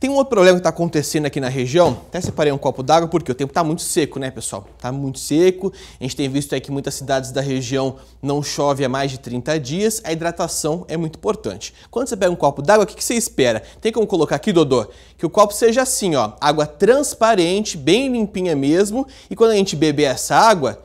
Tem um outro problema que está acontecendo aqui na região, até separei um copo d'água porque o tempo está muito seco, né pessoal? Está muito seco, a gente tem visto aí que muitas cidades da região não chove há mais de 30 dias, a hidratação é muito importante. Quando você pega um copo d'água, o que, que você espera? Tem como colocar aqui, Dodô? Que o copo seja assim, ó, água transparente, bem limpinha mesmo, e quando a gente beber essa água,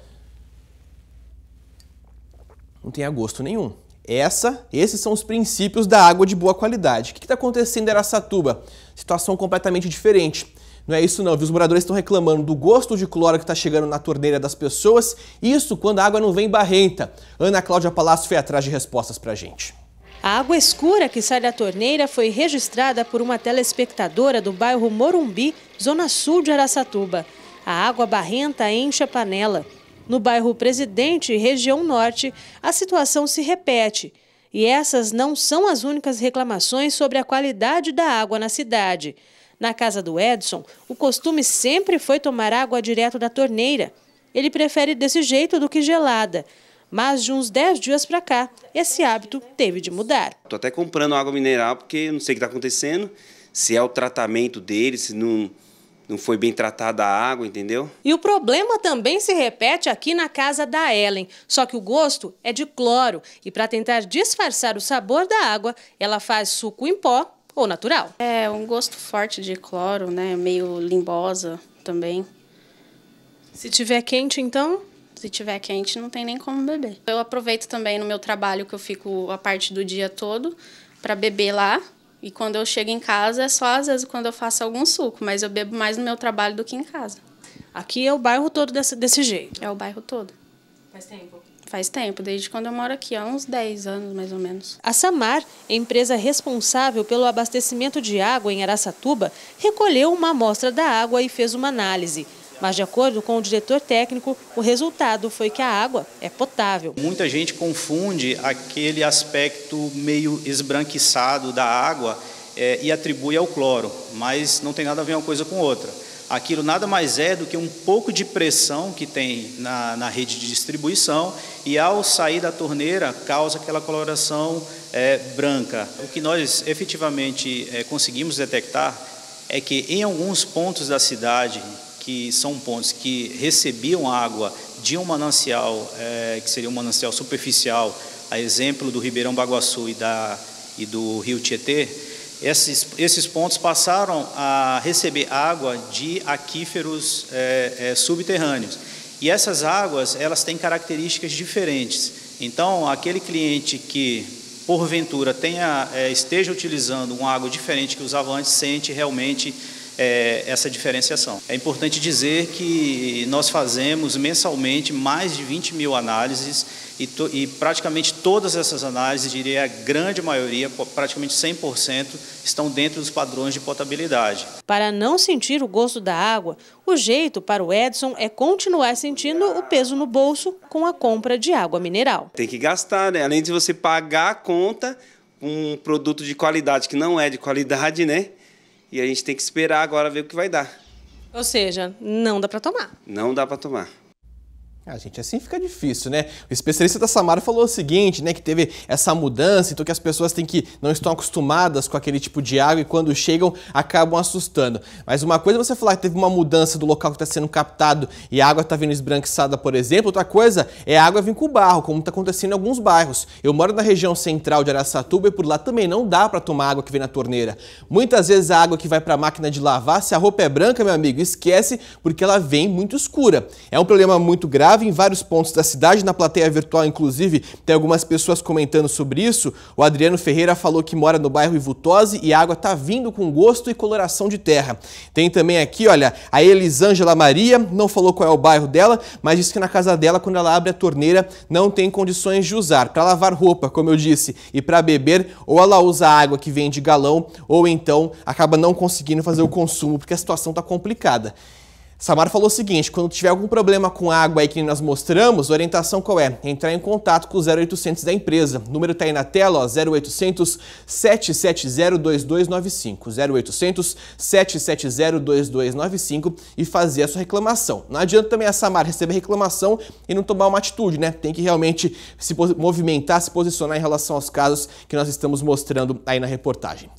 não tem a gosto nenhum. Essa, esses são os princípios da água de boa qualidade. O que está acontecendo em Aracatuba? Situação completamente diferente. Não é isso não, viu? Os moradores estão reclamando do gosto de cloro que está chegando na torneira das pessoas, isso quando a água não vem barrenta. Ana Cláudia Palácio foi atrás de respostas para a gente. A água escura que sai da torneira foi registrada por uma telespectadora do bairro Morumbi, zona sul de Aracatuba. A água barrenta enche a panela. No bairro Presidente, região norte, a situação se repete. E essas não são as únicas reclamações sobre a qualidade da água na cidade. Na casa do Edson, o costume sempre foi tomar água direto da torneira. Ele prefere desse jeito do que gelada. Mas de uns 10 dias para cá, esse hábito teve de mudar. Estou até comprando água mineral porque não sei o que está acontecendo, se é o tratamento dele, se não não foi bem tratada a água, entendeu? E o problema também se repete aqui na casa da Ellen, só que o gosto é de cloro e para tentar disfarçar o sabor da água, ela faz suco em pó ou natural. É um gosto forte de cloro, né? Meio limbosa também. Se tiver quente, então? Se tiver quente, não tem nem como beber. Eu aproveito também no meu trabalho que eu fico a parte do dia todo para beber lá e quando eu chego em casa, é só às vezes quando eu faço algum suco, mas eu bebo mais no meu trabalho do que em casa. Aqui é o bairro todo desse, desse jeito? É o bairro todo. Faz tempo? Faz tempo, desde quando eu moro aqui, há uns 10 anos mais ou menos. A Samar, empresa responsável pelo abastecimento de água em Araçatuba, recolheu uma amostra da água e fez uma análise. Mas, de acordo com o diretor técnico, o resultado foi que a água é potável. Muita gente confunde aquele aspecto meio esbranquiçado da água é, e atribui ao cloro, mas não tem nada a ver uma coisa com outra. Aquilo nada mais é do que um pouco de pressão que tem na, na rede de distribuição e, ao sair da torneira, causa aquela coloração é, branca. O que nós efetivamente é, conseguimos detectar é que, em alguns pontos da cidade, que são pontos que recebiam água de um manancial, é, que seria um manancial superficial, a exemplo do Ribeirão Baguaçu e, da, e do Rio Tietê, esses, esses pontos passaram a receber água de aquíferos é, é, subterrâneos. E essas águas, elas têm características diferentes. Então, aquele cliente que, porventura, tenha, é, esteja utilizando uma água diferente que usava antes, sente realmente é, essa diferenciação. É importante dizer que nós fazemos mensalmente mais de 20 mil análises e, to, e praticamente todas essas análises, diria a grande maioria, praticamente 100%, estão dentro dos padrões de potabilidade. Para não sentir o gosto da água, o jeito para o Edson é continuar sentindo o peso no bolso com a compra de água mineral. Tem que gastar, né? Além de você pagar a conta, um produto de qualidade que não é de qualidade, né? E a gente tem que esperar agora ver o que vai dar. Ou seja, não dá para tomar. Não dá para tomar. Ah, gente, assim fica difícil, né? O especialista da Samara falou o seguinte, né, que teve essa mudança, então que as pessoas têm que não estão acostumadas com aquele tipo de água e quando chegam acabam assustando. Mas uma coisa é você falar que teve uma mudança do local que está sendo captado e a água está vindo esbranquiçada, por exemplo. Outra coisa é a água vir com barro, como está acontecendo em alguns bairros. Eu moro na região central de Araçatuba e por lá também não dá para tomar água que vem na torneira. Muitas vezes a água que vai para a máquina de lavar, se a roupa é branca, meu amigo, esquece porque ela vem muito escura. É um problema muito grave grave em vários pontos da cidade, na plateia virtual inclusive tem algumas pessoas comentando sobre isso. O Adriano Ferreira falou que mora no bairro Ivutose e a água está vindo com gosto e coloração de terra. Tem também aqui, olha, a Elisângela Maria, não falou qual é o bairro dela, mas disse que na casa dela, quando ela abre a torneira, não tem condições de usar para lavar roupa, como eu disse, e para beber, ou ela usa água que vem de galão, ou então acaba não conseguindo fazer o consumo, porque a situação está complicada. Samar falou o seguinte: quando tiver algum problema com água aí que nós mostramos, a orientação qual é? Entrar em contato com o 0800 da empresa. O número tá aí na tela, ó, 0800 770 2295. 0800 770 2295 e fazer a sua reclamação. Não adianta também a Samar receber reclamação e não tomar uma atitude, né? Tem que realmente se movimentar, se posicionar em relação aos casos que nós estamos mostrando aí na reportagem.